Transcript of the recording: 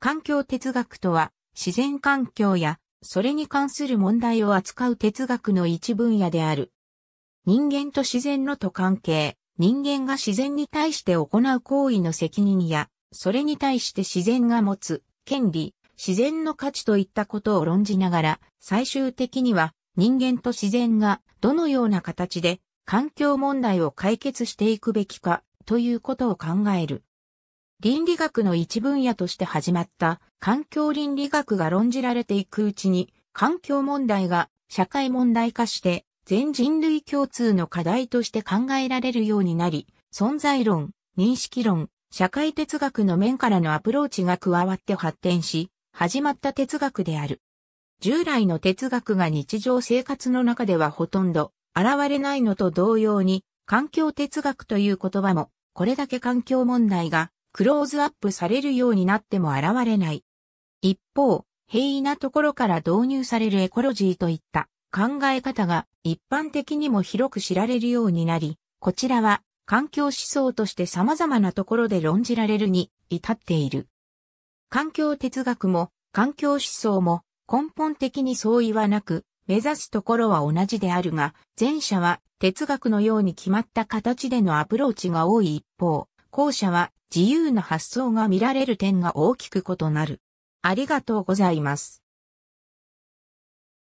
環境哲学とは、自然環境や、それに関する問題を扱う哲学の一分野である。人間と自然のと関係、人間が自然に対して行う行為の責任や、それに対して自然が持つ、権利、自然の価値といったことを論じながら、最終的には人間と自然がどのような形で環境問題を解決していくべきかということを考える。倫理学の一分野として始まった環境倫理学が論じられていくうちに、環境問題が社会問題化して全人類共通の課題として考えられるようになり、存在論、認識論、社会哲学の面からのアプローチが加わって発展し、始まった哲学である。従来の哲学が日常生活の中ではほとんど現れないのと同様に、環境哲学という言葉も、これだけ環境問題がクローズアップされるようになっても現れない。一方、平易なところから導入されるエコロジーといった考え方が一般的にも広く知られるようになり、こちらは環境思想として様々なところで論じられるに至っている。環境哲学も環境思想も根本的に相違はなく、目指すところは同じであるが、前者は哲学のように決まった形でのアプローチが多い一方、後者は自由な発想が見られる点が大きく異なる。ありがとうございます。